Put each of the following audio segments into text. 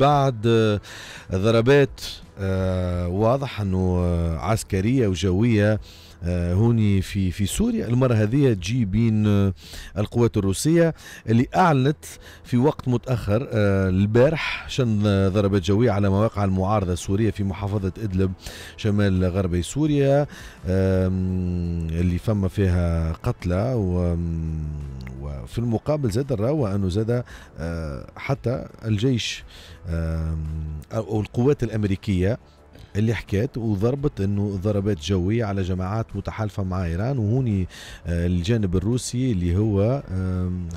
بعد آه، ضربات آه، واضح انه آه، عسكريه وجويه آه، هوني في في سوريا المرة هذه تجي بين آه، القوات الروسية اللي أعلنت في وقت متأخر آه، البارح شن ضربات جوية على مواقع المعارضة السورية في محافظة إدلب شمال غربي سوريا اللي فما فيها قتلى و وفي المقابل زاد الراوة أنه زاد حتى الجيش أو القوات الأمريكية اللي حكيت وضربت انه ضربات جويه على جماعات متحالفه مع ايران وهوني آه، الجانب الروسي اللي هو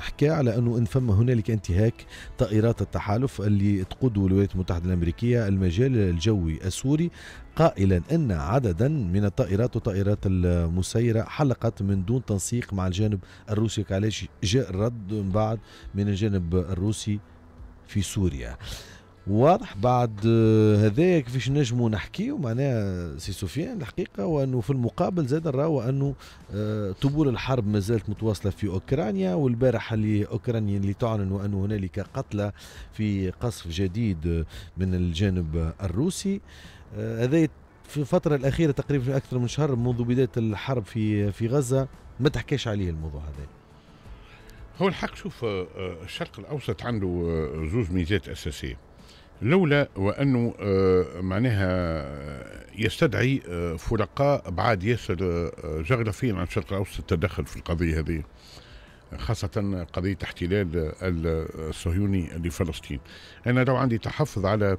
حكى على انه ان فما هنالك انتهاك طائرات التحالف اللي تقوده الولايات المتحده الامريكيه المجال الجوي السوري قائلا ان عددا من الطائرات وطائرات المسيره حلقت من دون تنسيق مع الجانب الروسي كعلاش جاء الرد من بعد من الجانب الروسي في سوريا واضح بعد هذايا كيفاش نجموا نحكيو معناها سي سفيان الحقيقه وانه في المقابل زاد راهو انه آه، طبول الحرب ما زالت متواصله في اوكرانيا والبارح اللي اوكرانيا اللي تعلن انه هنالك قتلى في قصف جديد من الجانب الروسي آه، هذا في الفترة الأخيرة تقريبا أكثر من شهر منذ بداية الحرب في في غزة ما تحكيش عليه الموضوع هذا هو الحق شوف آه، الشرق الأوسط عنده زوج ميزات أساسية لولا وانه آه، معناها آه، يستدعي آه، فرقاء بعاد ياسر جغرافيا عن الشرق الاوسط التدخل في القضيه هذه خاصة قضية احتلال الصهيوني لفلسطين أنا لو عندي تحفظ على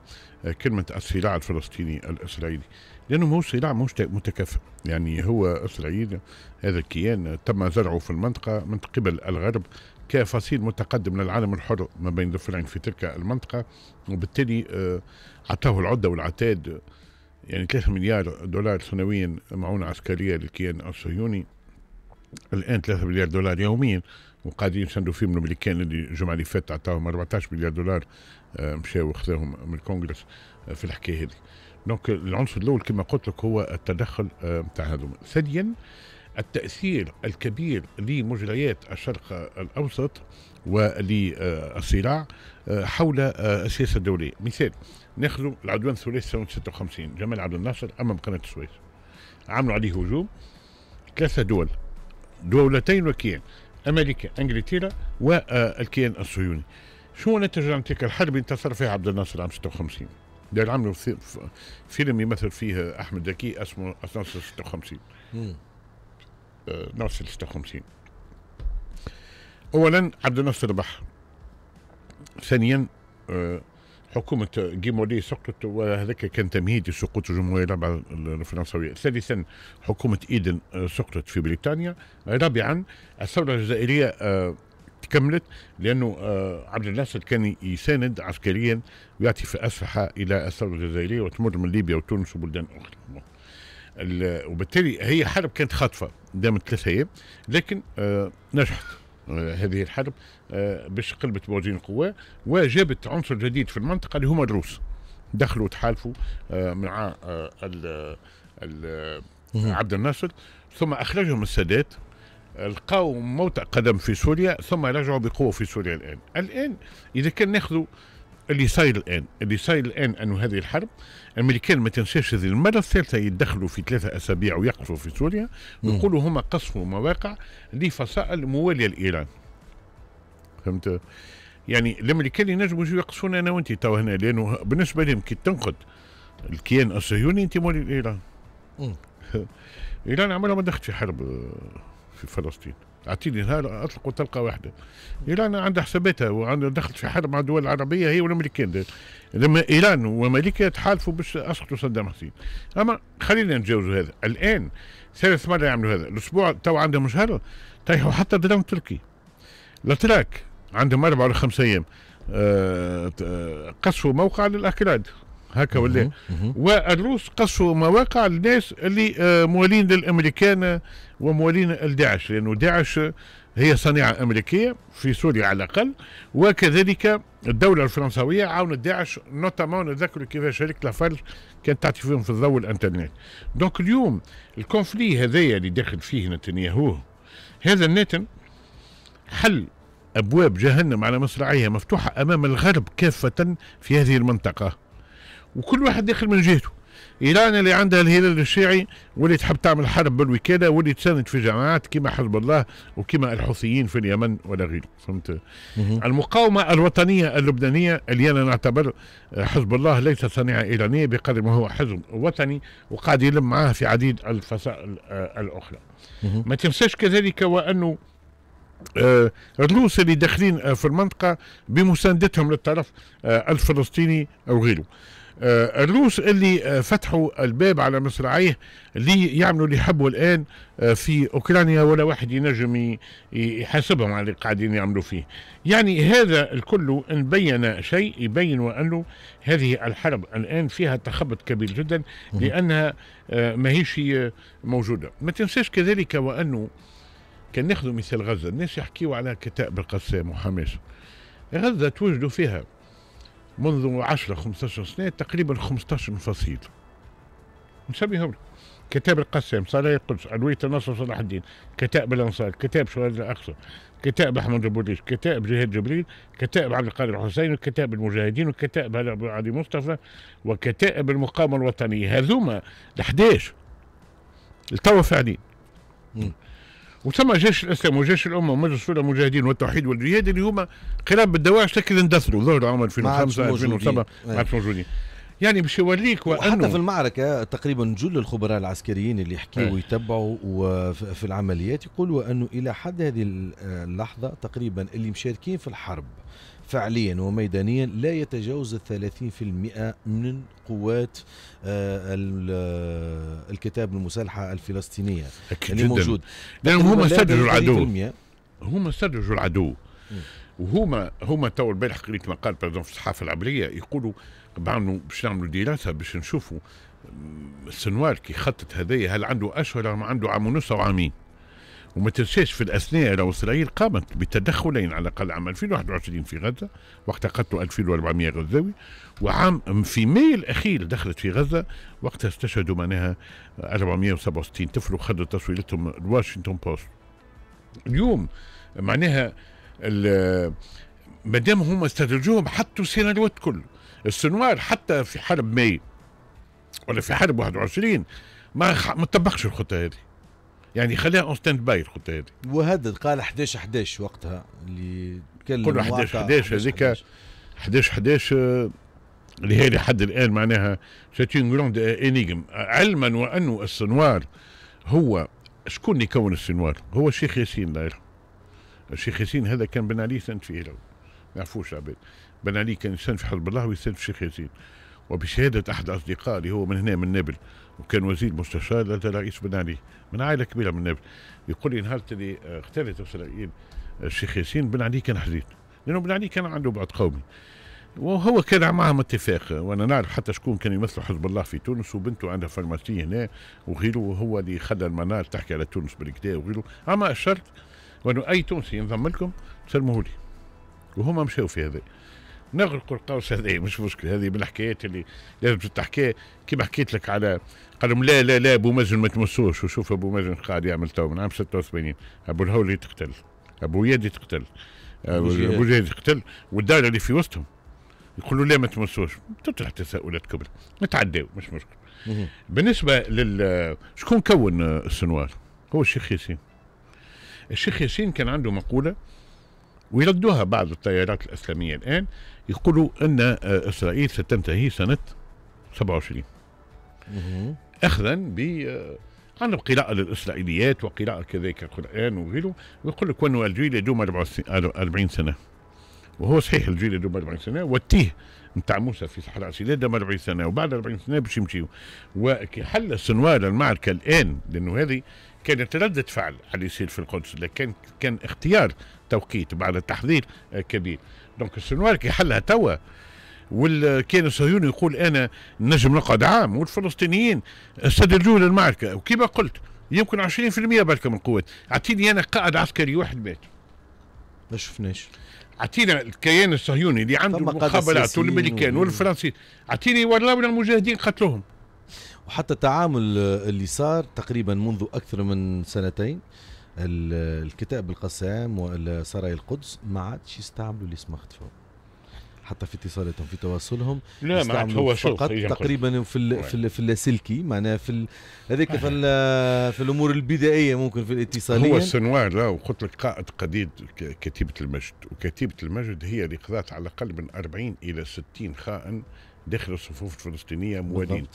كلمة الصراع الفلسطيني الإسرائيلي لأنه مو صراع مش متكافئ يعني هو إسرائيل هذا الكيان تم زرعه في المنطقة من قبل الغرب كفصيل متقدم للعالم الحر ما بين الفرعين في تلك المنطقة وبالتالي آه، أعطاه العدة والعتاد يعني 3 مليار دولار سنويا معونة عسكرية للكيان الصهيوني الآن 3 مليار دولار يوميا وقاعدين يساندوا فيهم الامريكان اللي الجمعه اللي فاتت اعطاهم 14 مليار دولار آه، مشاو وخذاهم من الكونغرس آه، في الحكايه هذه دونك العنصر الاول كما قلت لك هو التدخل نتاع هذوما ثانيا التأثير الكبير لمجريات الشرق الأوسط وللصراع آه، حول آه، السياسة الدولية مثال ناخذ العدوان الثلاثي سنة 56 جمال عبد الناصر أمام قناة السويس عملوا عليه هجوم ثلاثة دول دولتين وكيان أمريكا إنجلترا والكيان الصهيوني شو نتج عن تلك الحرب انتصر فيها عبد الناصر عام 56 دار عملوا فيلم يمثل فيه احمد زكي اسمه 56 ناصر 56 اولا عبد الناصر ربح ثانيا آه، حكومة جيمولي سقطت وهذاك كان تمهيد لسقوط الجمهورية الرابعة الفرنسوية ثالثا حكومة إيدن آه، سقطت في بريطانيا رابعا الثورة الجزائرية آه، تكملت لأنه عبد الناصر كان يساند عسكريا ويعطي في أسلحة إلى الثورة الجزائرية وتمر من ليبيا وتونس وبلدان أخرى وبالتالي هي حرب كانت خاطفة دامت ثلاث ايام لكن آه، نجحت آه، هذه الحرب آه، باش قلبت موازين القوى وجابت عنصر جديد في المنطقه اللي هما الروس دخلوا تحالفوا مع عبد الناصر ثم اخرجهم السادات لقاو موطئ قدم في سوريا ثم رجعوا بقوه في سوريا الان الان اذا كان ناخذوا اللي صاير الان اللي صاير الان انه هذه الحرب الامريكان ما تنساش هذه المره الثالثه يدخلوا في ثلاثه اسابيع ويقفوا في سوريا ويقولوا هما قصفوا مواقع لفصائل مواليه لايران فهمت يعني الامريكان ينجموا يجوا يقصفونا انا وانت تو هنا لانه بالنسبه لهم كي تنقد الكيان الصهيوني انت موالي لايران ايران عمرها ما دخلت في حرب في فلسطين اعطيني نهار اطلق وتلقى واحده ايران عندها حساباتها وعندها دخلت في حرب مع الدول العربيه هي والامريكان لما ايران وامريكا تحالفوا باش اسقطوا صدام حسين اما خلينا نتجاوزوا هذا الان ثالث مره يعملوا هذا الاسبوع تو عندهم شهر طيحوا حتى درون تركي الاتراك عندهم اربع ولا خمس ايام آه، آه، قصفوا موقع للاكراد هكا ولا والروس قصوا مواقع الناس اللي آه، موالين للامريكان وموالين لداعش لانه داعش هي صنيعه امريكيه في سوريا على الاقل وكذلك الدوله الفرنسويه عاونت داعش نوتامون نتذكروا كيف شركه لافارج كانت تعطي فيهم في الضوء الانترنت دونك اليوم الكونفلي هذايا اللي داخل فيه نتنياهو هذا الناتن حل ابواب جهنم على مصراعيها مفتوحه امام الغرب كافه في هذه المنطقه وكل واحد داخل من جهته ايران اللي عندها الهلال الشيعي واللي تحب تعمل حرب بالوكاله واللي تساند في جماعات كما حزب الله وكما الحوثيين في اليمن ولا غيره فهمت المقاومه الوطنيه اللبنانيه اللي انا نعتبر حزب الله ليس صنيعه ايرانيه بقدر ما هو حزب وطني وقاعد يلم معاه في عديد الفصائل آه، الاخرى ما تنساش كذلك وانه آه الروس اللي داخلين آه في المنطقة بمساندتهم للطرف آه الفلسطيني أو غيره آه، الروس اللي آه، فتحوا الباب على مصراعيه اللي يعملوا اللي يحبوا الان آه، في اوكرانيا ولا واحد ينجم يحاسبهم على اللي قاعدين يعملوا فيه يعني هذا الكل ان بين شيء يبين وانه هذه الحرب الان فيها تخبط كبير جدا لانها ماهيش موجوده ما تنساش كذلك وانه كان ناخذ مثال غزه الناس يحكيوا على كتائب القسام وحماس غزه توجدوا فيها منذ 10 15 سنه تقريبا 15 فصيل نسميهم كتاب القسام صلاة القدس ألوية النصر صلاح الدين كتاب الأنصار كتاب شهداء الأقصى كتاب أحمد ليش كتاب جهاد جبريل كتاب عبد القادر الحسين وكتاب المجاهدين وكتاب علي مصطفى وكتائب المقاومة الوطنية هذوما ال 11 التوا فاعلين وثم جيش الاسلام وجيش الامه ومجلس الشورى المجاهدين والتوحيد والجهاد اللي هما قلاب بالدواعش لكن اندثروا ظهر عام 2005 2007 ما عادش موجودين يعني باش يوريك وانه حتى في المعركة تقريبا جل الخبراء العسكريين اللي يحكيوا إيه. ويتبعوا في العمليات يقولوا أنه إلى حد هذه اللحظة تقريبا اللي مشاركين في الحرب فعليا وميدانيا لا يتجاوز 30% من قوات آه، آه، الكتاب المسلحة الفلسطينية أكيد اللي جداً. موجود لأن هم استدرجوا العدو هم استدرجوا العدو وهما هما تو البارح قريت مقال في الصحافه العبريه يقولوا بعملوا باش نعملوا دراسه باش نشوفوا السنوار كي خطط هذايا هل عنده اشهر ما عنده عام ونص او عامين وما تنساش في الاثناء لو اسرائيل قامت بتدخلين على الاقل عام 2021 في غزه وقت قتلوا 2400 غزاوي وعام في ماي الاخير دخلت في غزه وقتها استشهدوا معناها 467 طفل وخذوا تصويرتهم الواشنطن بوست اليوم معناها ما دام هم استدرجوهم حطوا السيناريوهات كل السنوار حتى في حرب ماي ولا في حرب 21 ما ما طبقش الخطه هذه يعني خليها اون ستاند باي الخطه هذه وهدد قال 11 11 وقتها اللي تكلم قلنا 11 11 هذيك 11 11 آه، اللي هي لحد الان معناها اون جروند انيغم علما وانه السنوار هو شكون اللي كون السنوار؟ هو الشيخ ياسين الله يرحمه الشيخ ياسين هذا كان بن علي سنت فيه ما يعرفوش عباد بن علي كان يسند في حزب الله ويسند في الشيخ ياسين وبشهادة أحد أصدقاء اللي هو من هنا من نابل وكان وزير مستشار رئيس بن علي من عائلة كبيرة من نابل يقول لي نهار آه، اللي اختلت إسرائيل آه، الشيخ ياسين بن علي كان حزين لأنه بن علي كان عنده بعد قومي وهو كان معهم اتفاق وانا نعرف حتى شكون كان يمثل حزب الله في تونس وبنته عندها فارماسي هنا وغيره وهو اللي خلى المنار تحكي على تونس بالكدا وغيره اما الشرط وانه اي تونسي ينضم لكم تسلموه لي وهما مشاو في هذا نغلق القوس هذا مش مشكلة هذه من الحكايات اللي لازم تحكي كما حكيت لك على قال لهم لا لا لا ابو مازن ما تمسوش وشوف ابو مازن قاعد يعمل تو من عام 86 ابو الهولي تقتل ابو يدي تقتل ابو جهاد تقتل والدائره اللي في وسطهم يقولوا لا ما تمسوش تطرح تساؤلات كبرى نتعداو مش مشكلة بالنسبه لل شكون كون السنوار هو الشيخ ياسين الشيخ ياسين كان عنده مقوله ويردوها بعض التيارات الإسلامية الآن يقولوا أن آه، إسرائيل ستنتهي سنة 27 أخذا ب آه، عندهم قراءة للإسرائيليات وقراءة كذلك القرآن وغيره ويقول لك وأنه الجيل يدوم 40 آه، سنة وهو صحيح الجيل يدوم 40 سنة والتيه نتاع موسى في صحراء سيناء دام 40 سنه وبعد 40 سنه باش يمشيوا وكي حل سنوار المعركه الان لانه هذه كانت رده فعل على اللي يصير في القدس لكن كان اختيار التوقيت بعد تحضير كبير دونك السنوار كي حلها توا والكيان الصهيوني يقول انا نجم نقعد عام والفلسطينيين استدلوا للمعركه وكما قلت يمكن 20% بركة من القوات اعطيني انا قائد عسكري واحد مات ما شفناش اعطينا الكيان الصهيوني اللي عنده المخابرات والامريكان والفرنسيين اعطيني ولاونا المجاهدين قتلوهم وحتى التعامل اللي صار تقريبا منذ اكثر من سنتين الكتاب بالقسام وسرايا القدس ما عادش يستعملوا لي اسمه اختفوا حتى في اتصالاتهم في تواصلهم لا ما هو فقط تقريبا في ال في في اللاسلكي معناها في هذيك في, في الامور البدائيه ممكن في الاتصال هو السنوار لا وقلت لك قائد قديد كتيبه المجد وكتيبه المجد هي اللي قضت على الاقل من 40 الى 60 خائن داخل الصفوف الفلسطينيه موالين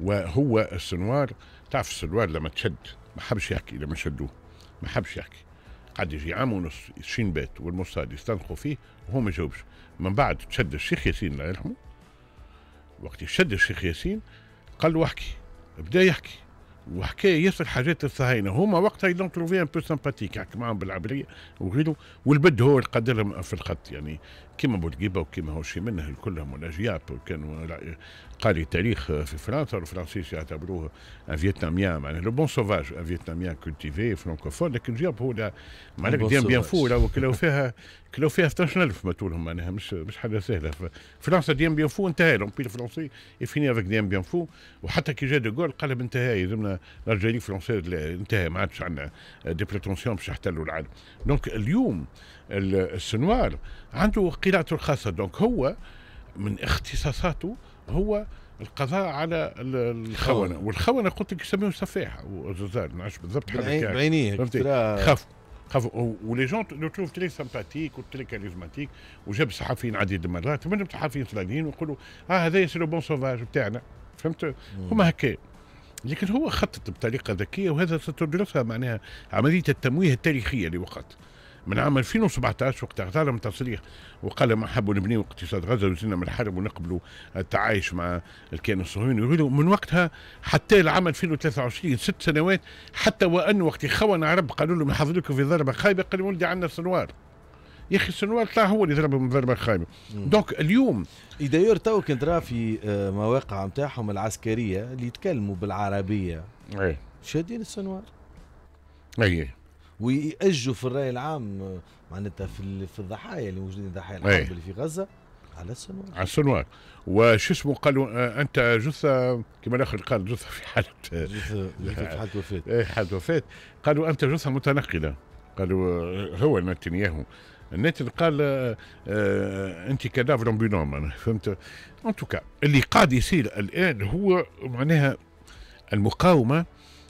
وهو السنوار تعرف السنوار لما تشد ما حبش يحكي لما شدوه ما حبش يحكي قعد يجي عام ونص شين بات والمصاد يستنقوا فيه وهو ما جاوبش من بعد تشد الشيخ ياسين الله يرحمه وقت يشد الشيخ ياسين قال له احكي بدا يحكي وحكايه ياسر حاجات الصهاينه هما وقتها يدون تروفي ان بو سامباتيك معاهم بالعبريه وغيره والبد هو اللي قدر في الخط يعني كيما بوتقيبه وكيما هوشي منه كلهم الاجياب كانوا قاري تاريخ في فرنسا الفرنسيس يعتبروه ان فيتناميان معناها لو بون سوفاج ان فيتناميان كولتيفي فرانكوفون لكن جاب هو معناها ديان بيان فو راهو كلاو فيها كلاو فيها 12000 تولهم معناها مش مش حاجه سهله فرنسا ديان بيان فو انتهى لومبير الفرنسي يفيني افيك ديان بيان فو وحتى كي جا دوغول قلب انتهى لازمنا الجاليه الفرنسيه انتهى ما عادش عندنا دي بريتونسيون باش يحتلوا العالم دونك اليوم السنوار عنده قراءته الخاصه دونك هو من اختصاصاته هو القضاء على الخونه والخونه قلت لك يسميهم سفاحه والجزائر نعرفش بالضبط بعينيه خاف خافوا ولي جون لو تروف تري سمباتيك وتري كاريزماتيك وجاب صحفيين عديد المرات منهم صحفيين فلانيين ويقولوا اه هذا سي لو بون سوفاج بتاعنا فهمت هما هكا لكن هو خطط بطريقه ذكيه وهذا ستدرسها معناها عمليه التمويه التاريخيه لوقت من عام 2017 وقت اعترم تصريح وقال ما حبوا نبنيوا اقتصاد غزه وزلنا من الحرب ونقبلوا التعايش مع الكيان الصهيوني وغيره من وقتها حتى العام 2023 ست سنوات حتى وان وقت خون عرب قالوا لهم لكم في ضربه خايبه قالوا ولدي عندنا سنوار يا اخي السنوار طلع هو اللي ضربهم ضربه خايبه دونك اليوم دايور تو كنت راه في آه، مواقع نتاعهم العسكريه اللي يتكلموا بالعربيه ايه شادين السنوار ايه ويأجوا في الرأي العام معناتها في في الضحايا اللي موجودين الضحايا الحرب إيه. اللي في غزة على السنوات على السنوات وش اسمه قالوا انت جثه كما الاخر قال جثه في حاله جثه في حاله وفاه ايه حاله وفاه قالوا انت جثه متنقله قالوا هو نتنياهو الناتل قال آه، انت كدافر بينوم انا فهمت ان توكا اللي قاعد يصير الان هو معناها المقاومه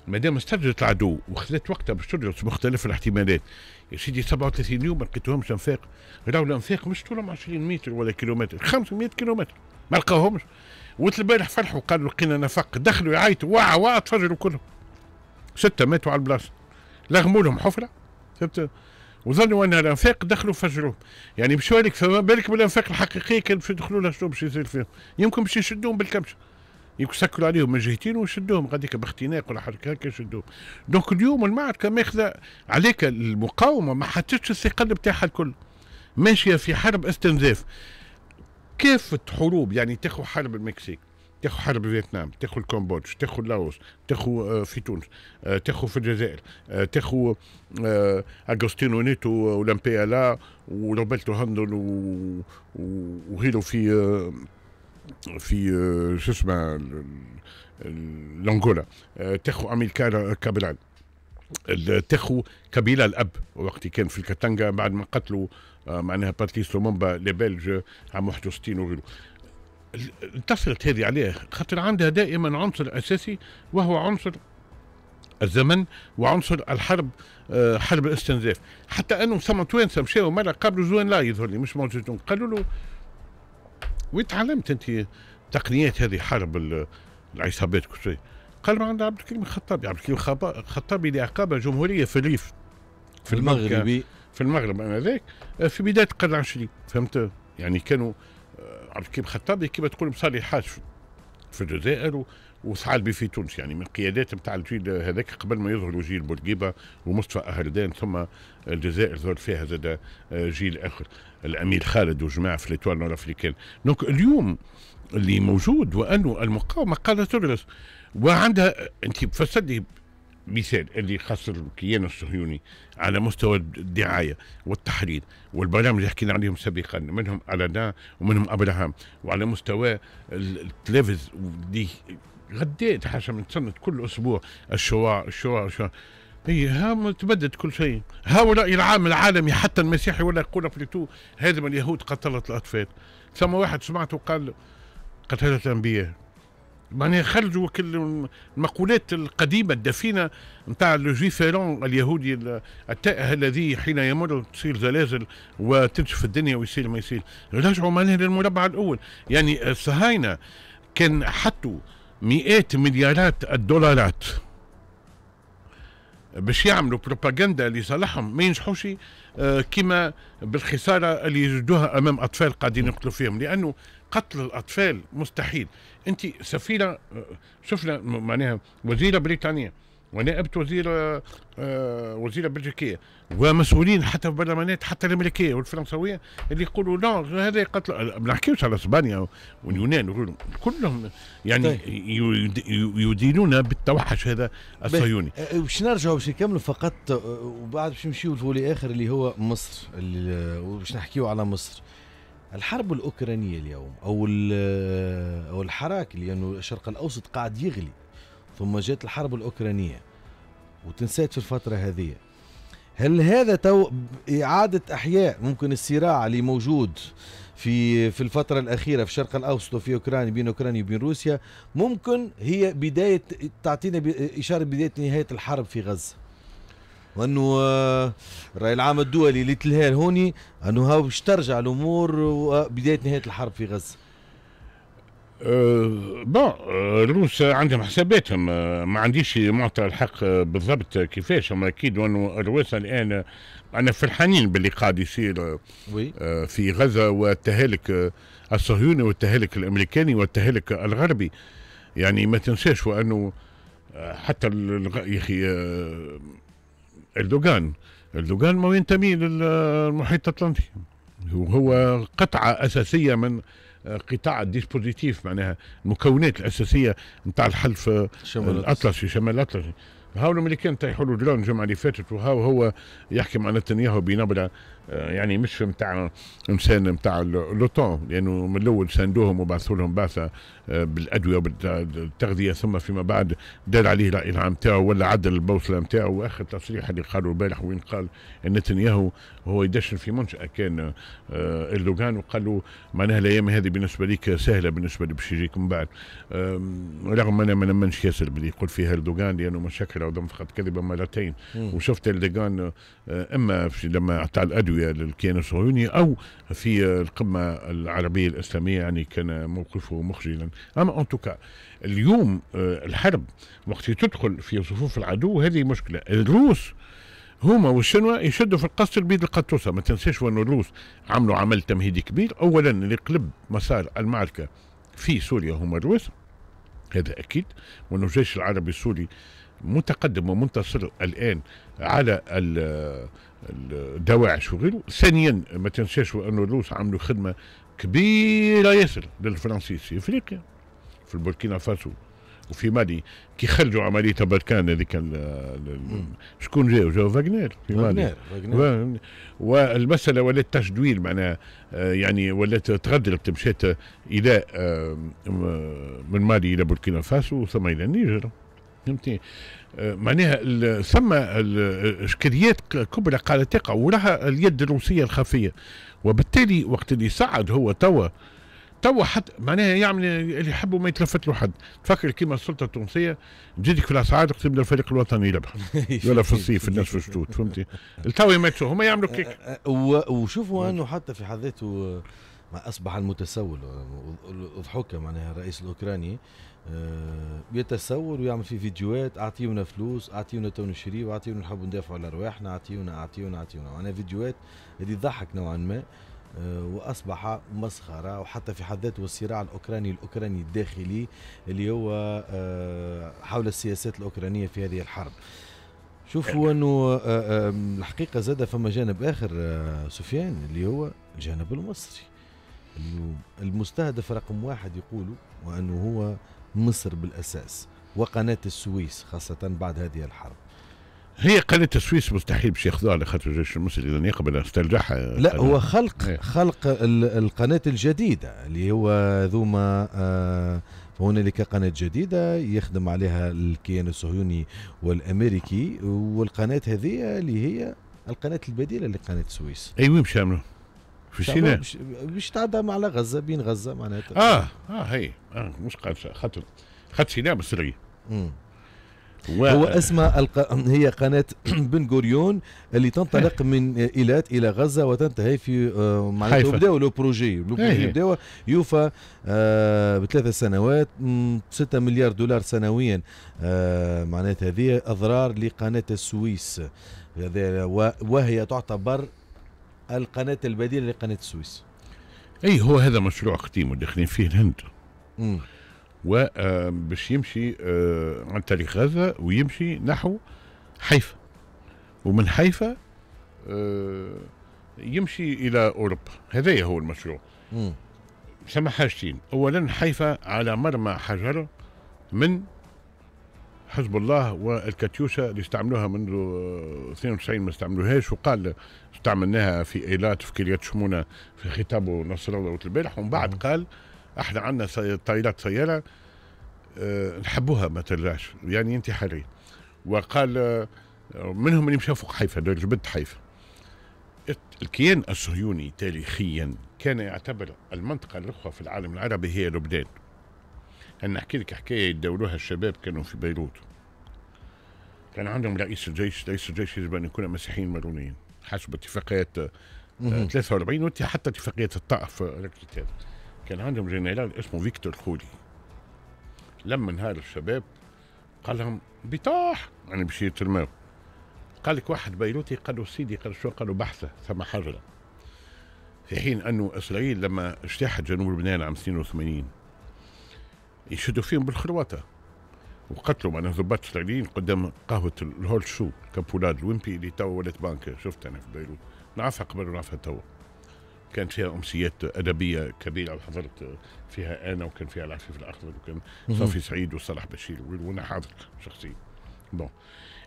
ما دام استرجت العدو وخذت وقتها باش ترجع مختلف الاحتمالات يا سيدي 37 يوم ما لقيتهمش انفاق راهو الانفاق مش طولهم 20 متر ولا كيلومتر 500 كيلومتر ما لقاهمش وقت البارح فرحوا قالوا لقينا نفق دخلوا يعيطوا واع واع تفجروا كلهم سته ماتوا على البلاصه لغموا لهم حفره فهمت وظنوا ان الانفاق دخلوا فجروه يعني مش بالك فما بالك بالانفاق الحقيقيه كان باش يدخلوا لها شنو باش يصير فيهم يمكن باش يشدوهم بالكبشه يسكروا عليهم من جهتين ويشدوهم غاديك باختناق ولا حركه هكا يشدوهم دونك اليوم المعركه ماخذه عليك المقاومه ما حطتش الثقل بتاعها الكل ماشيه في حرب استنزاف كافه حروب يعني تاخذ حرب المكسيك تاخذ حرب فيتنام تاخذ الكمبودج تاخذ لاوس تاخذ آه، في تونس آه، تاخذ في الجزائر آه، تاخذ اغوستينو نيتو لا وروبرتو هاندل وغيرو في في آه، شو اسمه الانغولا آه، تخو عمل كابلال تخو كابيلا الاب وقت كان في الكتانجا بعد ما قتلوا آه، معناها باتريس لومومبا لي بلج عام 61 وغيره انتصرت هذه عليه خاطر عندها دائما عنصر اساسي وهو عنصر الزمن وعنصر الحرب حرب الاستنزاف حتى انه ثم توانسه مشاو مره قبل زوين لا يظهر لي مش موجودون قالوا له وتعلمت انت تقنيات هذه حرب العصابات كل شيء قال ما عند عبد الكريم الخطابي يعني عبد الكريم الخطابي اللي اقام جمهوريه في الريف في المغرب في المغرب انذاك في بدايه القرن العشرين فهمت يعني كانوا آه، عبد الكريم الخطابي كما تقول مصالحات في الجزائر وساعات في تونس يعني من قيادات نتاع الجيل هذاك قبل ما يظهروا جيل بورقيبه ومصطفى اهردان ثم الجزائر ظهر فيها زاد آه، جيل اخر الامير خالد وجماعه في ليتوال نور افريكان دونك اليوم اللي موجود وانه المقاومه قاعده تدرس وعندها انت فسر لي مثال اللي خسر الكيان الصهيوني على مستوى الدعايه والتحرير والبرامج اللي حكينا عليهم سابقا منهم الادا ومنهم ابراهام وعلى مستوى التلفز غديت حاشا من سنة كل أسبوع الشواء الشواء الشواء اي ها تبدد كل شيء هؤلاء العام العالمي حتى المسيحي ولا يقول هذا هذم اليهود قتلت الاطفال ثم واحد سمعته قال قتلت الانبياء معناها يعني خرجوا كل المقولات القديمه الدفينه نتاع لوجي فيرون اليهودي التائه الذي حين يمر تصير زلازل وتنشف الدنيا ويصير ما يصير رجعوا معناها للمربع الاول يعني الصهاينه كان حطوا مئات مليارات الدولارات باش يعملوا بروباغندا لصالحهم ما ينجحوش آه، كما بالخساره اللي يجدوها امام اطفال قاعدين يقتلوا فيهم لانه قتل الاطفال مستحيل انت سفيره آه، شفنا معناها وزيره بريطانيه ونائبه وزير آه، آه، وزيره بلجيكيه ومسؤولين حتى في البرلمانات حتى الامريكيه والفرنسويه اللي يقولوا لا هذا قتل ما نحكيوش على اسبانيا واليونان كلهم يعني طيب. يدينون بالتوحش هذا الصهيوني آه، باش نرجعوا باش نكملوا فقط وبعد باش نمشيو لفولي اخر اللي هو مصر باش نحكيو على مصر الحرب الاوكرانيه اليوم او او الحراك لانه يعني الشرق الاوسط قاعد يغلي ثم جات الحرب الأوكرانية وتنسات في الفترة هذه هل هذا تو إعادة أحياء ممكن الصراع اللي موجود في في الفترة الأخيرة في الشرق الأوسط وفي أوكرانيا بين أوكرانيا وبين روسيا ممكن هي بداية تعطينا إشارة بداية نهاية الحرب في غزة وانه الراي آه، العام الدولي اللي تلهال هوني انه هاو باش ترجع الامور وبداية آه، نهايه الحرب في غزه أه، بون أه، الروس عندهم حساباتهم أه، ما عنديش معطى الحق بالضبط كيفاش اما اكيد انه الروس الان انا فرحانين باللي قاعد يصير وي. في غزه والتهالك الصهيوني والتهالك الامريكاني والتهالك الغربي يعني ما تنساش وانه حتى يا اخي اردوغان اردوغان ما ينتمي للمحيط الاطلنطي وهو قطعه اساسيه من قطاع الديسبوزيتيف معناها المكونات الاساسيه نتاع الحلف الاطلسي آه، شمال الاطلسي هاو الامريكان طيحوا له درون الجمعه اللي فاتت وهاو هو يحكي مع نتنياهو بنبره آه، يعني مش نتاع انسان نتاع لوطون لانه يعني من الاول ساندوهم وبعثوا لهم بعثه آه، بالادويه وبالتغذيه ثم فيما بعد دار عليه العام تاعو ولا عدل البوصله نتاعو واخر تصريح اللي قالوا البارح وين قال ان نتنياهو هو يدشن في منشاه كان آه، اردوغان وقال له معناها الايام هذه بالنسبه ليك سهله بالنسبه لي باش يجيك من بعد رغم انا ما نمنش ياسر باللي يقول فيها اردوغان لانه مشاكل عندهم فقط كذبه مرتين وشفت اردوغان اما لما اعطى الادويه الادويه للكيان الصهيوني او في القمه العربيه الاسلاميه يعني كان موقفه مخجلا اما ان توكا اليوم آه، الحرب وقت تدخل في صفوف العدو هذه مشكله الروس هما والشنوا يشدوا في القصر البيض القطوسة ما تنساش وأن الروس عملوا عمل تمهيدي كبير أولا اللي قلب مسار المعركة في سوريا هما الروس هذا أكيد وأن الجيش العربي السوري متقدم ومنتصر الآن على الدواعش وغيره ثانيا ما تنساش انه الروس عملوا خدمه كبيره ياسر للفرنسيس في افريقيا في البوركينا فاسو وفي مالي كي خرجوا عمليه بركان هذيك شكون جاو جاو فاغنير في مالي والمساله ولات تجدويل معناها آه، يعني ولات تغدرت مشات الى آه، من مالي الى بوركينا فاسو ثم الى النيجر فهمتني آه، معناها ثم اشكاليات كبرى قال تقع وراها اليد الروسيه الخفيه وبالتالي وقت اللي صعد هو توا توا حتى معناها يعمل اللي يحبوا ما يتلفت له حد تفكر كيما السلطه التونسيه تجيك في الاسعار تقسم للفريق الوطني يربح ولا في الصيف الناس في الشتوت فهمتي توا يماتشوا هما يعملوا كيك أه، أه، وشوفوا نعم. انه حتى في حد ذاته ما اصبح المتسول الضحوكه معناها الرئيس الاوكراني آه، يتصور ويعمل فيه فيديوهات اعطيونا فلوس اعطيونا تو نشري اعطيونا نحبوا ندافعوا على ارواحنا اعطيونا اعطيونا اعطيونا وانا فيديوهات اللي تضحك نوعا ما آه، واصبح مسخره وحتى في حد ذاته الصراع الاوكراني الاوكراني الداخلي اللي هو آه، حول السياسات الاوكرانيه في هذه الحرب شوفوا انه الحقيقه زاد فما جانب اخر سفيان اللي هو الجانب المصري المستهدف رقم واحد يقولوا وانه هو مصر بالأساس وقناة السويس خاصة بعد هذه الحرب هي قناة السويس مستحيل باش ياخذوها على خاطر الجيش المصري لن يقبل ان يسترجعها لا هو خلق هي. إيه. خلق القناة الجديدة اللي هو ذوما آه، هنالك قناة جديدة يخدم عليها الكيان الصهيوني والامريكي والقناة هذه اللي هي القناة البديلة لقناة السويس اي أيوة وين باش يعملوا؟ في سيناء مش تعدى مع غزه بين غزه معناتها اه اه هي آه مش قال خاطر خط سيناء مصريه و... هو اسمها الق... هي قناة بن غوريون اللي تنطلق من إيلات إلى غزة وتنتهي في آه، معناتها بداو لو بروجي لو بروجي يوفى آه بثلاث سنوات 6 مليار دولار سنويا آه معناتها هذه أضرار لقناة السويس وهي تعتبر القناة البديلة لقناة السويس اي هو هذا مشروع قديم وداخلين فيه الهند امم وباش آه، يمشي آه، عن طريق غزة ويمشي نحو حيفا ومن حيفا آه، يمشي إلى أوروبا هذا هو المشروع مم. حاجتين أولا حيفا على مرمى حجر من حزب الله والكاتيوشا اللي استعملوها منذ 92 ما استعملوهاش وقال استعملناها في ايلات في كليات شمونه في خطابه نصر الله البارح ومن بعد قال احنا عندنا سي... طائرات سياره أه نحبوها ما ترجعش يعني انتحاريه وقال آه، منهم اللي مشى فوق حيفا جبت حيفا الكيان الصهيوني تاريخيا كان يعتبر المنطقه الاخرى في العالم العربي هي لبنان أنا أحكي لك حكاية يداولوها الشباب كانوا في بيروت كان عندهم رئيس الجيش رئيس الجيش يجب أن يكون مسيحيين مارونيين حسب اتفاقيات 43 آه، حتى اتفاقية الطائف آه، كان عندهم جنرال اسمه فيكتور خولي لما نهار الشباب قال لهم بطاح يعني باش يترماو قال لك واحد بيروتي قال له سيدي قال شو قالوا بحثه ثم حجره في حين انه اسرائيل لما اجتاحت جنوب لبنان عام 82 يشدوا فيهم بالخلواطه وقتلوا معنا ضباط اسرائيليين قدام قهوه الهول شو كابولاد الويمبي اللي توا ولات بانك شفت انا في بيروت نعرفها قبل ونعرفها توا كان فيها امسيات ادبيه كبيره وحضرت فيها انا وكان فيها العفيف الاخضر وكان صافي سعيد وصلاح بشير وانا حاضر شخصيا بون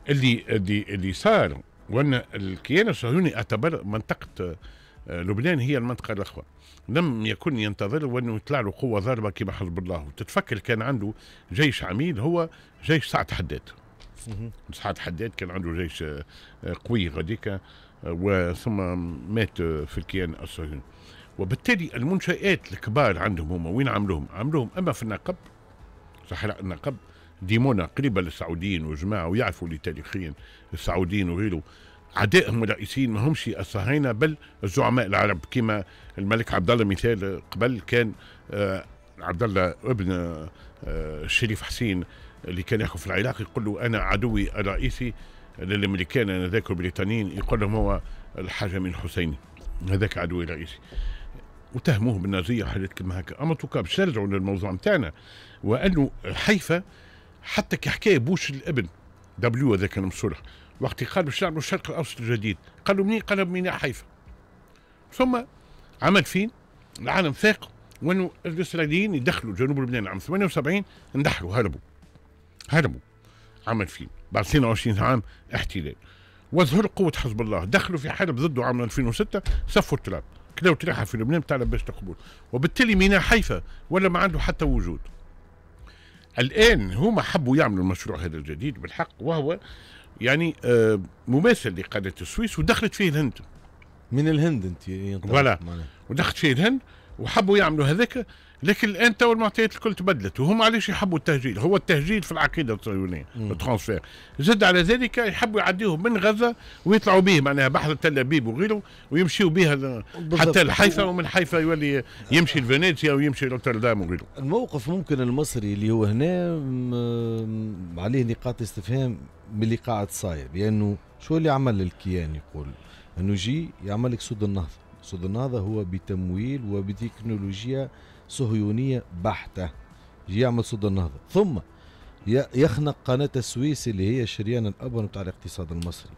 اللي اللي اللي صار وان الكيان الصهيوني اعتبر منطقه آه، لبنان هي المنطقه الاخوه لم يكن ينتظر أنه يطلع له قوة ضاربة كما حزب الله تتفكر كان عنده جيش عميد هو جيش سعد حداد سعد حداد كان عنده جيش آه، قوي غاديك آه، وثم مات في الكيان الصهيوني وبالتالي المنشآت الكبار عندهم هما وين عملوهم؟ عملوهم أما في النقب صحراء النقب ديمونا قريبة للسعوديين وجماعة ويعرفوا اللي تاريخيا السعوديين وغيره اعدائهم الرئيسيين ما همش الصهاينه بل الزعماء العرب كما الملك عبد الله مثال قبل كان آه، عبد الله ابن الشريف آه، حسين اللي كان يحكم في العراق يقول له انا عدوي الرئيسي للامريكان انا ذاك البريطانيين يقول لهم هو من الحسيني هذاك عدوي الرئيسي وتهموه بالنازيه وحاجات كما هكا اما توكا باش نرجعوا للموضوع نتاعنا وانه حيفا حتى كحكايه بوش الابن دبليو هذاك المصور وقت قال باش نعملوا الشرق الاوسط الجديد قالوا منين قال ميناء حيفا ثم عمل فين العالم ثاق وانه الاسرائيليين يدخلوا جنوب لبنان عام 78 اندحروا هربوا هربوا عام 2000 بعد 22 عام احتلال وظهر قوة حزب الله دخلوا في حرب ضده عام 2006 صفوا التراب كلاو تريحة في لبنان بتاع باش تقبول وبالتالي ميناء حيفا ولا ما عنده حتى وجود الآن هما حبوا يعملوا المشروع هذا الجديد بالحق وهو يعني آه، مماثل لقناه السويس ودخلت فيه الهند من الهند انت فوالا ودخلت فيه الهند وحبوا يعملوا هذاك لكن الان تو المعطيات الكل تبدلت وهم علاش يحبوا التهجير هو التهجير في العقيده الصهيونيه الترانسفير زد على ذلك يحبوا يعديهم من غزه ويطلعوا به معناها بحر تل ابيب وغيره ويمشيوا بها حتى الحيفا ومن حيفا يولي يمشي لفينيسيا ويمشي لوتردام وغيره الموقف ممكن المصري اللي هو هنا عليه نقاط استفهام من اللي قاعد صاير لانه يعني شو اللي عمل الكيان يقول انه جي يعمل لك سود النهضه سود النهضه هو بتمويل وبتكنولوجيا صهيونية بحتة يعمل ضد النهضة ثم يخنق قناة السويس اللي هي الشريان الأبرم بتاع الاقتصاد المصري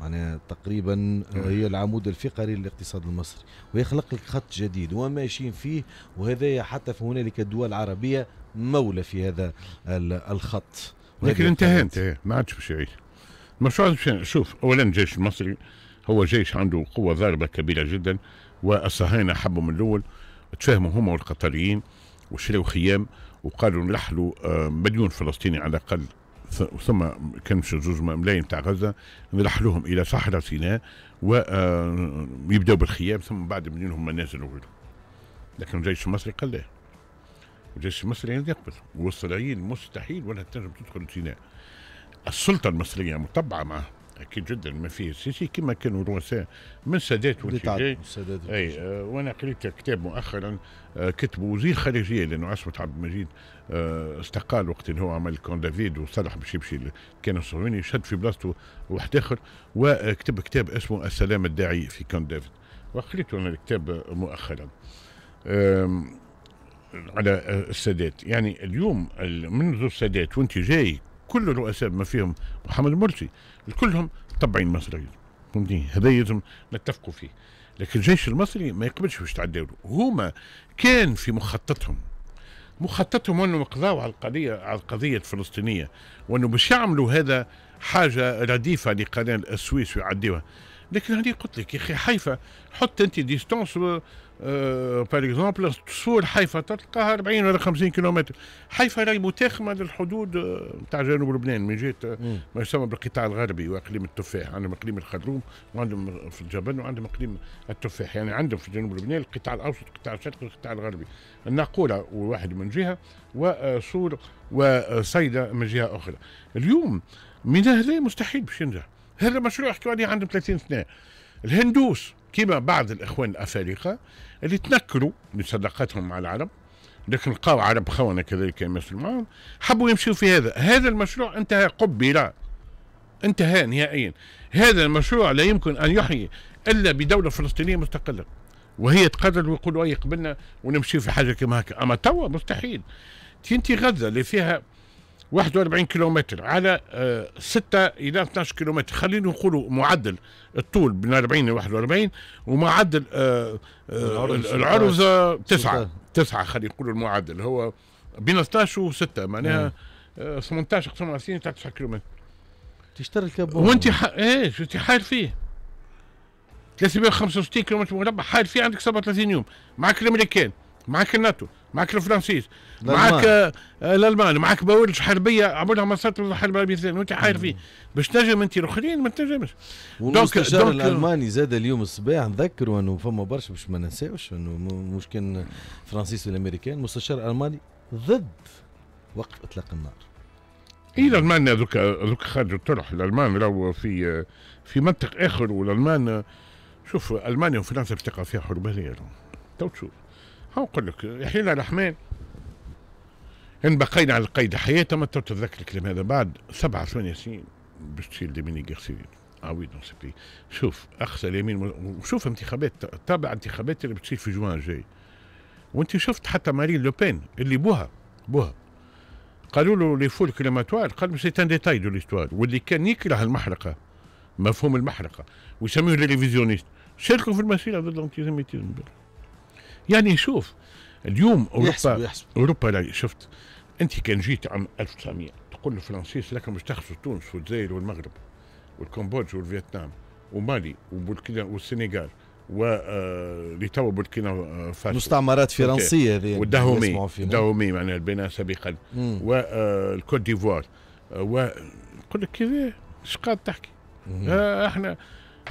معناها تقريبا إيه. هي العمود الفقري للاقتصاد المصري ويخلق لك خط جديد وماشيين فيه وهذا حتى في هنالك الدول العربية مولى في هذا الخط لكن انتهى انتهى ما عادش باش يعيش المشروع شوف اولا الجيش المصري هو جيش عنده قوه ضاربه كبيره جدا والصهاينه حبوا من الاول تفاهموا هما والقطريين وشلوا خيام وقالوا نرحلوا آه، مليون فلسطيني على الاقل ثم كان زوج ملايين تاع غزه نرحلوهم الى صحراء سيناء آه، يبداوا بالخيام ثم بعد منين هم نازلوا لكن الجيش المصري قال لا الجيش المصري يعني يقبل والصهيونيين مستحيل ولا تنجم تدخل سيناء السلطه المصريه مطبعه معه اكيد جدا ما فيه السيسي كما كانوا الرؤساء من سادات والشيخ اي آه، وانا قريت كتاب مؤخرا آه، كتبه وزير خارجيه لانه عصمت عبد المجيد آه، استقال وقت اللي هو عمل كون دافيد وصلح باش يمشي كان الصهيوني شد في بلاصته واحد اخر وكتب كتاب اسمه السلام الداعي في كون دافيد وقريته انا الكتاب مؤخرا على السادات يعني اليوم منذ السادات وانت جاي كل الرؤساء بما فيهم محمد مرسي كلهم طبعين مصريين فهمتني هذا يلزم نتفقوا فيه لكن الجيش المصري ما يقبلش باش تعداوا هما كان في مخططهم مخططهم انه قضاوا على القضيه على القضيه الفلسطينيه وانه باش يعملوا هذا حاجه رديفه لقناه السويس ويعديوها لكن هذه قلت لك يا اخي حيفا حط انت ديستونس باغ اكزومبل تصور حيفا تلقاها 40 ولا 50 كيلومتر حيفا راهي متاخمه للحدود نتاع آه، جنوب لبنان من جهه آه، ما يسمى بالقطاع الغربي واقليم التفاح عندهم اقليم الخروم وعندهم في الجبل وعندهم اقليم التفاح يعني عندهم في جنوب لبنان القطاع الاوسط القطاع الشرقي والقطاع الغربي الناقوله واحد من جهه وصور وصيدا من جهه اخرى اليوم من هذا مستحيل باش ينجح هذا مشروع يحكوا عليه عندهم 30 سنه الهندوس كما بعض الاخوان الافارقه اللي تنكروا بصداقتهم مع العرب لكن لقاو عرب خونه كذلك يمثلوا معهم حبوا يمشوا في هذا هذا المشروع انتهى قبل انتهى نهائيا هذا المشروع لا يمكن ان يحيي الا بدوله فلسطينيه مستقله وهي تقرر ويقولوا اي قبلنا ونمشي في حاجه كما هكا اما توا مستحيل تنتي غزه اللي فيها 41 كيلومتر على 6 آه، الى 12 كيلومتر خلينا نقولوا معدل الطول بين 40 و 41 ومعدل آه، آه، العرض 9 9 خلينا نقولوا المعدل هو بين 12 و6 معناها 18 35 تاع 9 كيلومتر تشتري الكابون وانت ح... ايه انت حاير فيه 365 كيلومتر مربع حاير فيه عندك 37 يوم معك الامريكان معك الناتو معك الفرنسيس معك الالمان معك آه، بوارج حربيه عمرها ما صارت الحرب العالميه وانت حاير فيه باش تنجم انت الاخرين ما تنجمش والمستشار الالماني زاد اليوم الصباح نذكروا انه فما برشا باش ما ننساوش انه مش كان فرنسيس والامريكان المستشار الالماني ضد وقف اطلاق النار اي الالمان هذوك هذوك خرجوا الطرح الالمان راهو في في منطق اخر والالمان شوف المانيا وفرنسا بتقع فيها حرب هذه تو تشوف أقول لك يحيى الرحمن إن بقينا على القيد حياته ما تتذكر الكلام هذا بعد سبعة ثمانية سنين باش تشيل ديميني غارسيا أوي آه دون سي بي شوف أقصى اليمين وشوف انتخابات تابع انتخابات اللي بتصير في جوان الجاي وانت شفت حتى مارين لوبين اللي بوها بوها قالوا له لي فول كليماتوار قال سي ان ديتاي دو ليستوار واللي كان يكره المحرقه مفهوم المحرقه ويسميه ريليفيزيونيست شاركوا في المسيره ضد بالله يعني شوف اليوم اوروبا يحسب يحسب. اوروبا لا شفت انت كان جيت عام 1900 تقول الفرنسيس لكن باش تخسر تونس والجزائر والمغرب والكمبودج والفيتنام ومالي وبوركينا والسنغال آه، اللي تو بوركينا آه، فاسو مستعمرات فرنسيه هذه والدهومي الدهومي معناها البناء سابقا والكوت آه، ديفوار ونقول لك كذا اش قاعد تحكي احنا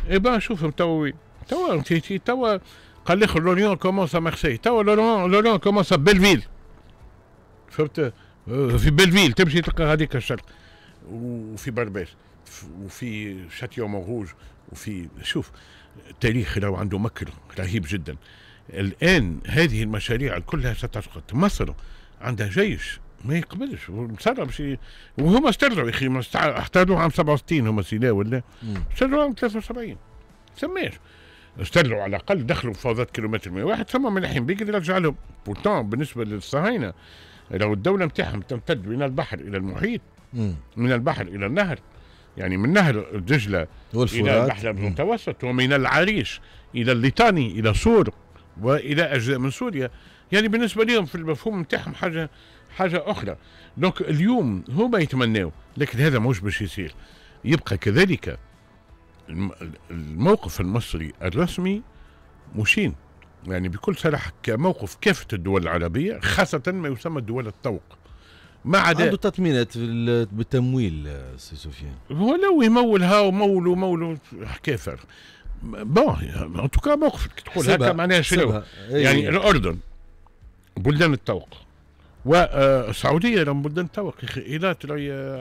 اي با شوف تو تو توا قال لك commence à Marseille توا لوريون كومونس ا Belleville فهمت آه، في بلفيل تمشي تلقى هذيك الشرق وفي بربيش وفي شاتيو مغوج وفي شوف التاريخ لو عنده مكر رهيب جدا الان هذه المشاريع كلها ستسقط مصر عندها جيش ما يقبلش ومصر باش وهما استرجعوا يا اخي احتلوا عام 67 هما سينا ولا استرجعوا عام 73 سماش استدلوا على الاقل دخلوا فوضات كيلومتر 101 ثم من الحين بيقدر يرجع لهم بورتون بالنسبه للصهاينه لو الدوله نتاعهم تمتد من البحر الى المحيط مم. من البحر الى النهر يعني من نهر دجله الى البحر المتوسط ومن العريش الى الليتاني الى سور والى اجزاء من سوريا يعني بالنسبه لهم في المفهوم نتاعهم حاجه حاجه اخرى دونك اليوم هما يتمناو لكن هذا مش باش يصير يبقى كذلك الموقف المصري الرسمي مشين يعني بكل صراحة كموقف كافة الدول العربية خاصة ما يسمى دول الطوق ما عدا عنده تطمينات بالتمويل سي سفيان ولو يمول ها ومول ومول فارغه بون ان توكا موقف تقول هكا معناها شنو إيه. يعني الاردن بلدان الطوق والسعوديه لما بدنا نتوق يا اخي ايلات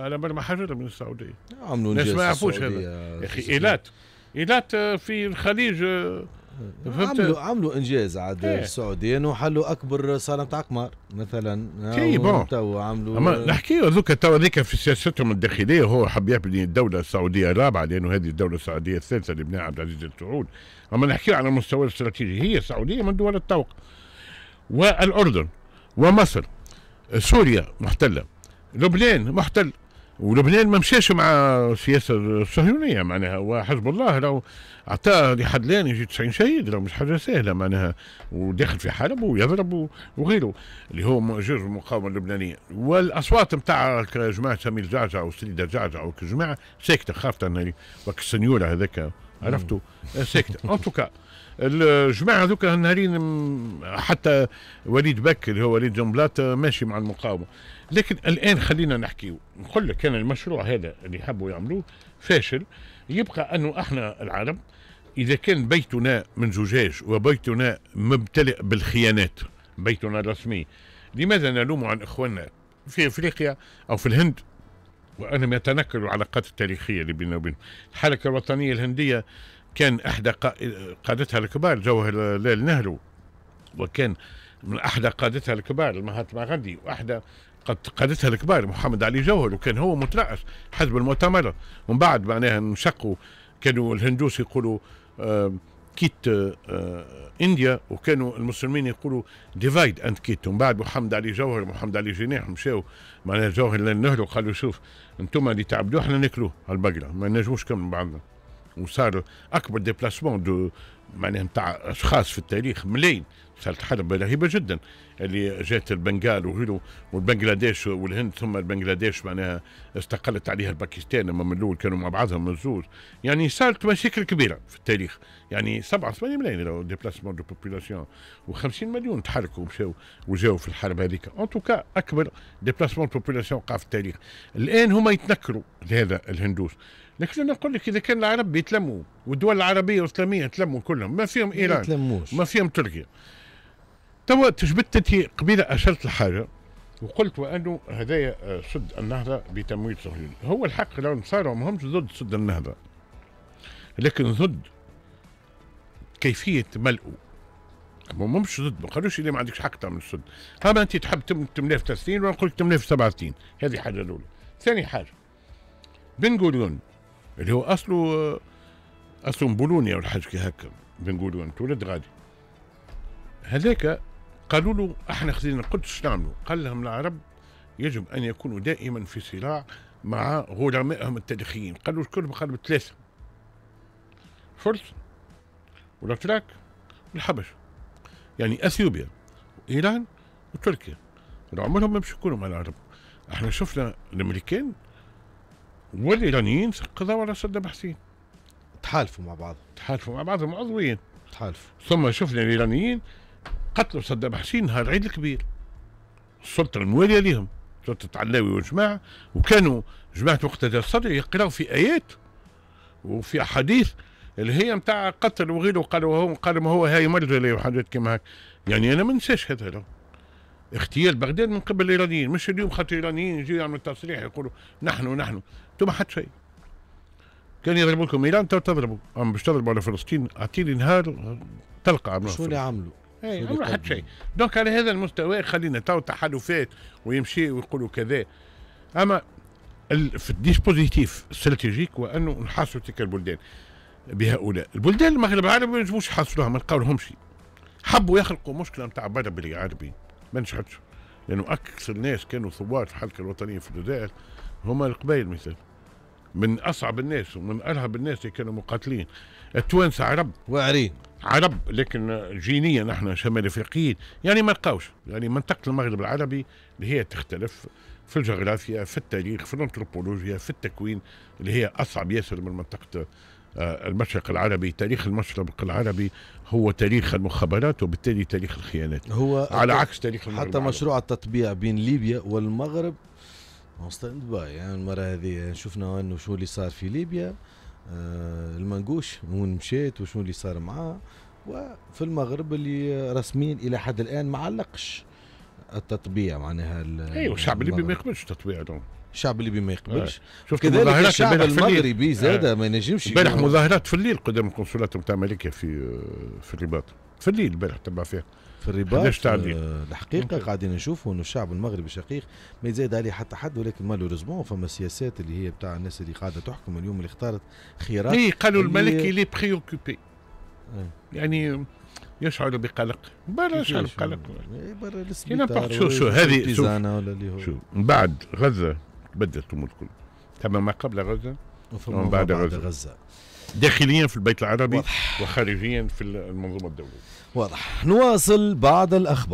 على بال ما حررها من السعوديه عملوا ناس ما يعرفوش هذا يا اخي ايلات ايلات آه، في الخليج آه، نعم، عملوا عملوا انجاز عاد إيه. السعوديه انه حلوا اكبر صاله تاع قمار مثلا آه، كي بون تو عملوا اما نحكيو هذوك تو هذيك في سياستهم الداخليه هو حب يبني الدوله السعوديه الرابعه لانه هذه الدوله السعوديه الثالثه اللي بناها عبد العزيز السعود اما نحكيو على المستوى الاستراتيجي هي السعوديه من دول الطوق والاردن ومصر سوريا محتله لبنان محتل ولبنان ما مشاش مع السياسه الصهيونيه معناها وحزب الله لو اعطاه لحدلان يجي 90 شهيد لو مش حاجه سهله معناها وداخل في حلب ويضرب وغيره اللي هو جزء المقاومه اللبنانيه والاصوات نتاع جماعه سمير جعجع وسيدة جعجع وكجماعه ساكته خاصه وك السنيوره هذاك عرفتوا ساكته ان توكا الجماعه ذوك النهارين حتى وليد بك اللي هو وليد جنبلاط آه، ماشي مع المقاومه لكن الان خلينا نحكيو نقول لك كان المشروع هذا اللي حبوا يعملوه فاشل يبقى انه احنا العالم اذا كان بيتنا من زجاج وبيتنا ممتلئ بالخيانات بيتنا الرسمي لماذا نلوم عن اخواننا في افريقيا او في الهند وانهم يتنكروا العلاقات التاريخيه اللي بيننا وبينهم الحركه الوطنيه الهنديه كان احدى قادتها الكبار جوهر لال نهرو وكان من احدى قادتها الكبار المهاتما غاندي واحدى قد قادتها الكبار محمد علي جوهر وكان هو مترأس حزب المؤتمر ومن بعد معناها انشقوا كانوا الهندوس يقولوا كيت انديا وكانوا المسلمين يقولوا ديفايد اند كيت ومن بعد محمد علي جوهر محمد علي جناح مشاو معناها جوهر للنهر وقالوا شوف انتم اللي تعبدوه احنا ناكلوه البقره ما نجموش كم بعضنا وصار اكبر ديبلاسمون دو معناها نتاع اشخاص في التاريخ ملايين صارت حرب رهيبه جدا اللي جات البنغال وغيره والبنغلاديش والهند ثم البنغلاديش معناها استقلت عليها الباكستان اما من الاول كانوا مع بعضهم الزوز يعني صارت مشاكل كبيره في التاريخ يعني سبعه 8 ملايين ديبلاسمون دو بوبيلاسيون و50 مليون تحركوا ومشاو وجاو في الحرب هذيك ان توكا اكبر ديبلاسمون دو بوبيلاسيون وقع في التاريخ الان هما يتنكروا لهذا الهندوس لكن انا نقول لك اذا كان العرب يتلموا والدول العربيه والاسلاميه تلموا كلهم ما فيهم ايران ما, ما فيهم تركيا توا تجبدت قبيله اشرت لحاجه وقلت وانه هذايا آه، سد النهضه بتمويل صهيوني هو الحق لو صاروا ماهمش ضد سد النهضه لكن ضد كيفيه ملئه ما مش ضد ما قالوش اللي ما عندكش حق تعمل السد اما انت تحب تملاه في 30 وانا نقول لك تملاه في سنين. هذه حاجه الاولى ثاني حاجه بن غوريون اللي هو اصله اصله بولونيا ولا حاجه كي هكا بنقولوا انت ولد غادي هذاك قالوا له احنا خذينا القدس نعملوا قال لهم العرب يجب ان يكونوا دائما في صراع مع غلمائهم التاريخيين قالوا الكل قالوا ثلاثه فرس والاتراك والحبش يعني اثيوبيا وايران وتركيا عمرهم ما مش يكونوا مع العرب احنا شفنا الامريكان والايرانيين قضوا على صدام حسين تحالفوا مع بعض تحالفوا مع بعضهم عضويا تحالفوا ثم شفنا الايرانيين قتلوا صدام حسين نهار العيد الكبير السلطه المواليه لهم سلطه علاوي وجماعه وكانوا جماعه مقتدى الصدر يقراوا في ايات وفي احاديث اللي هي نتاع قتل وغيره قالوا هو قالوا ما هو هاي مرجله وحاجات كيما هكا يعني انا ما ننساش هذا اغتيال بغداد من قبل الايرانيين مش اليوم خاطر الايرانيين يجوا يعملوا تصريح يقولوا نحن نحن انتم حد شيء كان يضربوا لكم ايران تو تضربوا اما باش تضربوا على فلسطين اعطيني نهار آه، تلقى إيه، شو اللي عملوا؟ اي عملوا حد شيء دونك على هذا المستوى خلينا تو تحالفات ويمشي ويقولوا كذا اما في الديسبوزيتيف استراتيجيك وانه نحاصروا تلك البلدان بهؤلاء البلدان المغرب العربي ما ينجموش يحاصروها ما لقاولهمش حبوا يخلقوا مشكله نتاع برا بالعربي ما نجحتش لانه اكثر الناس كانوا ثوار الحركه الوطنيه في الجزائر هما القبائل مثلا من اصعب الناس ومن ارهب الناس اللي كانوا مقاتلين التوانسه عرب واعرين عرب لكن جينيا نحن شمال افريقيين يعني ما لقاوش يعني منطقه المغرب العربي اللي هي تختلف في الجغرافيا في التاريخ في الانثروبولوجيا في التكوين اللي هي اصعب ياسر من منطقه آه، المشرق العربي تاريخ المشرق العربي هو تاريخ المخابرات وبالتالي تاريخ الخيانات هو على عكس تاريخ المغرب حتى مشروع التطبيع بين ليبيا والمغرب ستاند باي يعني المره هذه شفنا انه شو اللي صار في ليبيا آه المنقوش وين مشيت وشو اللي صار معاه وفي المغرب اللي رسميا الى حد الان ما علقش التطبيع معناها ايوه الشعب الليبي ما يقبلش التطبيع ده الشعب الليبي ما يقبلش آه. شفت كذلك الشعب المغربي آه. زاد ما ينجمش امبارح مظاهرات في الليل قدام القنصلات نتاع امريكا في آه، في الرباط في الليل امبارح تبع فيها في الرباط الحقيقه قاعدين نشوفوا انه الشعب المغربي شقيق ما يزيد عليه حتى حد ولكن مالوريزمون فما سياسات اللي هي بتاع الناس اللي قاعده تحكم اليوم اللي اختارت خيارات اي قالوا الملك اللي بريوكوبي يعني يشعر بقلق برا يشعر بقلق إيه، برا إيه، شو شو هذه شو من بعد غزه بدت الامور الكل تم ما قبل غزه ومن بعد, بعد غزه, غزة. داخليا في البيت العربي واضح. وخارجيا في المنظومه الدوليه واضح نواصل بعد الاخبار